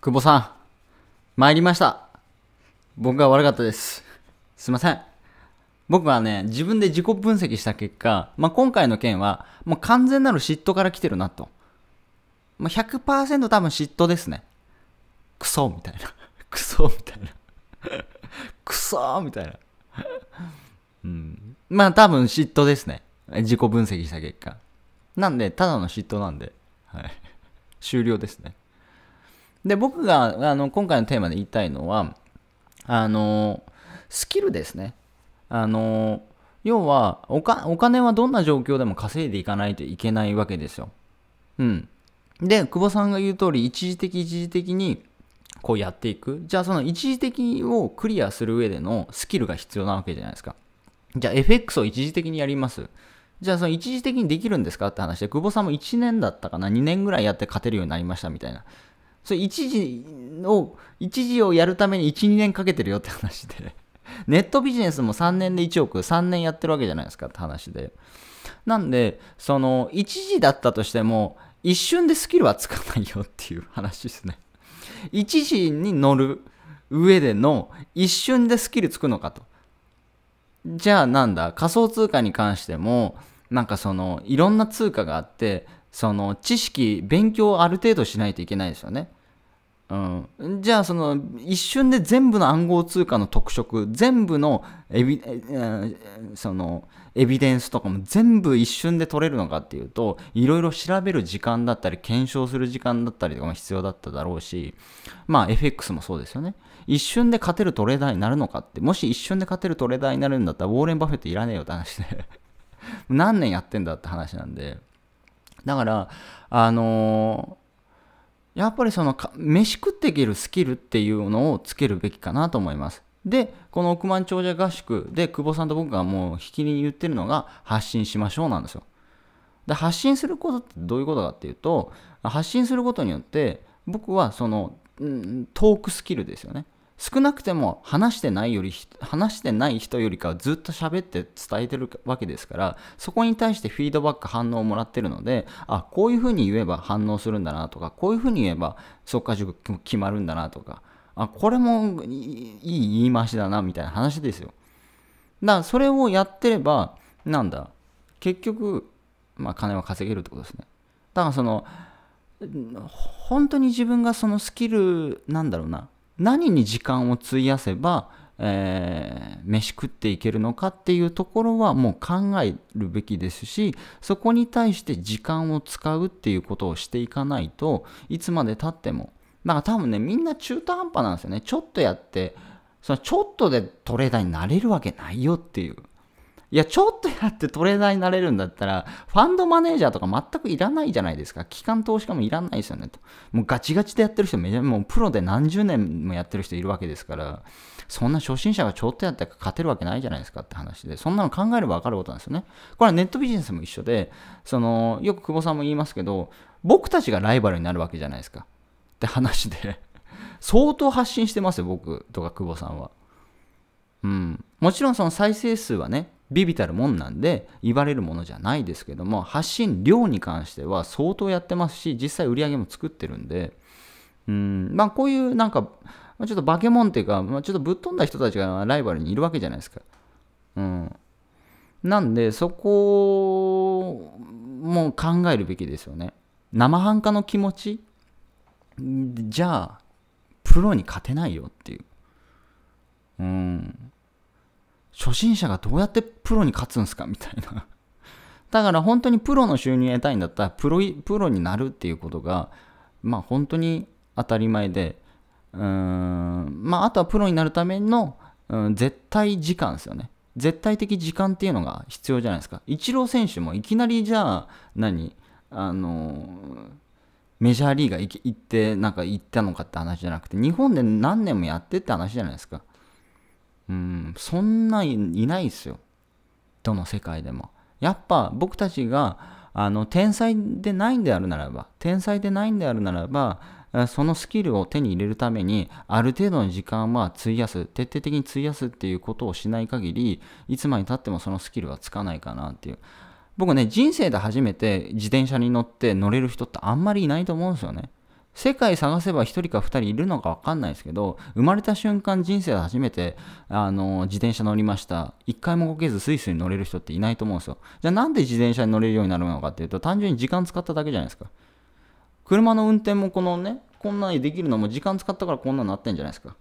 久保さん、参りました。僕が悪かったです。すいません。僕はね、自分で自己分析した結果、まあ、今回の件は、もう完全なる嫉妬から来てるなと。まあ、100%多分嫉妬ですね。クソみたいな。クソみたいな。クソみたいな。うん。まあ多分嫉妬ですね。自己分析した結果。なんで、ただの嫉妬なんで。はい。終了ですね。で、僕があの今回のテーマで言いたいのは、あの、スキルですね。あの、要はお金はどんな状況でも稼いでいかないといけないわけですよ。うん。で、久保さんが言う通り、一時的一時的にこうやっていく。じゃあその一時的をクリアする上でのスキルが必要なわけじゃないですか。じゃあ FX を一時的にやります。じゃあその一時的にできるんですかって話で、久保さんも1年だったかな、2年ぐらいやって勝てるようになりましたみたいな。それ1時を、1時をやるために1、2年かけてるよって話で。ネットビジネスも3年で1億、3年やってるわけじゃないですかって話で。なんで、その、1時だったとしても、一瞬でスキルはつかないよっていう話ですね。1 時に乗る上での一瞬でスキルつくのかと。じゃあなんだ、仮想通貨に関しても、なんかその、いろんな通貨があって、その知識、勉強をある程度しないといけないですよね。うん、じゃあその一瞬で全部の暗号通貨の特色全部のエビそのエビデンスとかも全部一瞬で取れるのかっていうといろいろ調べる時間だったり検証する時間だったりとかも必要だっただろうしまあ FX もそうですよね一瞬で勝てるトレーダーになるのかってもし一瞬で勝てるトレーダーになるんだったらウォーレン・バフェットいらねえよって話で 何年やってんだって話なんでだからあのーやっぱりその飯食っていけるスキルっていうのをつけるべきかなと思います。で、この億万長者合宿で久保さんと僕がもう引きに言ってるのが発信しましょうなんですよ。で、発信することってどういうことかっていうと、発信することによって僕はその、うん、トークスキルですよね。少なくても話してないより話してない人よりかはずっと喋って伝えてるわけですからそこに対してフィードバック反応をもらってるのであこういうふうに言えば反応するんだなとかこういうふうに言えば速化塾決まるんだなとかあこれもいい言い回しだなみたいな話ですよだからそれをやってればなんだ結局、まあ、金は稼げるってことですねだからその本当に自分がそのスキルなんだろうな何に時間を費やせば、えー、飯食っていけるのかっていうところはもう考えるべきですしそこに対して時間を使うっていうことをしていかないといつまでたってもだから多分ねみんな中途半端なんですよねちょっとやってそのちょっとでトレーダーになれるわけないよっていういや、ちょっとやってトレーダーになれるんだったら、ファンドマネージャーとか全くいらないじゃないですか。機関投資家もいらないですよねと。もうガチガチでやってる人めちゃもうプロで何十年もやってる人いるわけですから、そんな初心者がちょっとやって勝てるわけないじゃないですかって話で、そんなの考えればわかることなんですよね。これはネットビジネスも一緒で、その、よく久保さんも言いますけど、僕たちがライバルになるわけじゃないですか。って話で相当発信してますよ、僕とか久保さんは。うん。もちろんその再生数はね、ビビたるもんなんで言われるものじゃないですけども発信量に関しては相当やってますし実際売り上げも作ってるんでうんまあこういうなんかちょっと化け物っていうか、まあ、ちょっとぶっ飛んだ人たちがライバルにいるわけじゃないですか。うん。なんで、そこも考えるべきですよね。生半可の気持ちじゃあ、プロに勝てないよっていう。うん。初心者がどうやってプロに勝つんすかみたいな。だから本当にプロの収入を得たいんだったらプロプロになるっていうことがまあ本当に当たり前でうんまああとはプロになるための、うん、絶対時間ですよね絶対的時間っていうのが必要じゃないですかイチロー選手もいきなりじゃあ何あのメジャーリーガー行ってなんか行ったのかって話じゃなくて日本で何年もやってって話じゃないですかうん、そんないないですよ。どの世界でも。やっぱ僕たちがあの天才でないんであるならば、天才でないんであるならば、そのスキルを手に入れるために、ある程度の時間は費やす、徹底的に費やすっていうことをしない限り、いつまでたってもそのスキルはつかないかなっていう。僕ね、人生で初めて自転車に乗って乗れる人ってあんまりいないと思うんですよね。世界探せば1人か2人いるのか分かんないですけど、生まれた瞬間人生で初めて、あの、自転車乗りました。1回も動けずスイスに乗れる人っていないと思うんですよ。じゃあなんで自転車に乗れるようになるのかっていうと、単純に時間使っただけじゃないですか。車の運転もこのね、こんなにできるのも時間使ったからこんなになってんじゃないですか。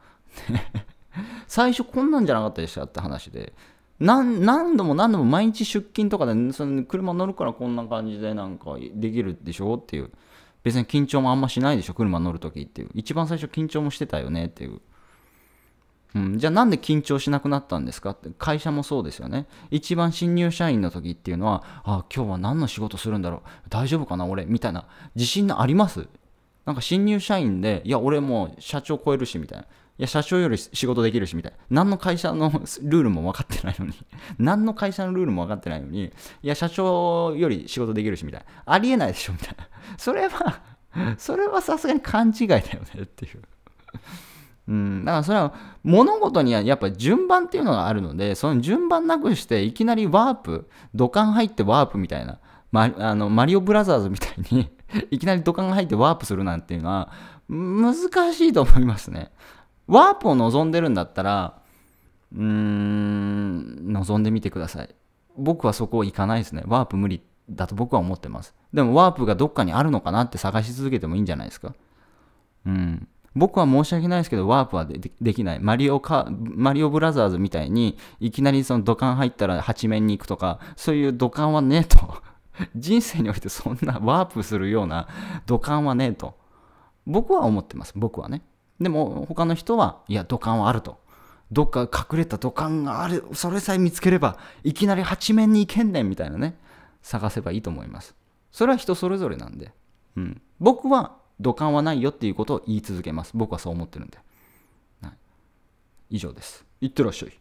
最初こんなんじゃなかったでしたって話で。何度も何度も毎日出勤とかでその車乗るからこんな感じでなんかできるでしょっていう。別に緊張もあんましないでしょ、車乗るときっていう。一番最初緊張もしてたよねっていう。うん、じゃあなんで緊張しなくなったんですかって会社もそうですよね一番新入社員の時っていうのはあ今日は何の仕事するんだろう大丈夫かな俺みたいな自信ありますなんか新入社員で、いや、俺もう社長超えるし、みたいな。いや、社長より仕事できるし、みたいな。何の会社のルールも分かってないのに 何の会社のルールも分かってないのに、いや、社長より仕事できるし、みたいな。ありえないでしょ、みたいな。それはそれはさすがに勘違いだよねっていう うん、だからそれは物事にはやっぱ順番っていうのがあるのでその順番なくしていきなりワープ土管入ってワープみたいな、ま、あのマリオブラザーズみたいに いきなり土管が入ってワープするなんていうのは、難しいと思いますね。ワープを望んでるんだったら、うーん、望んでみてください。僕はそこ行かないですね。ワープ無理だと僕は思ってます。でもワープがどっかにあるのかなって探し続けてもいいんじゃないですか。うん。僕は申し訳ないですけど、ワープはできない。マリオカ、マリオブラザーズみたいに、いきなりその土管入ったら8面に行くとか、そういう土管はね、と 人生においてそんなワープするような土管はねえと。僕は思ってます。僕はね。でも他の人は、いや、土管はあると。どっか隠れた土管がある。それさえ見つければ、いきなり八面に行けんねんみたいなね。探せばいいと思います。それは人それぞれなんで。うん。僕は土管はないよっていうことを言い続けます。僕はそう思ってるんで。はい、以上です。いってらっしゃい。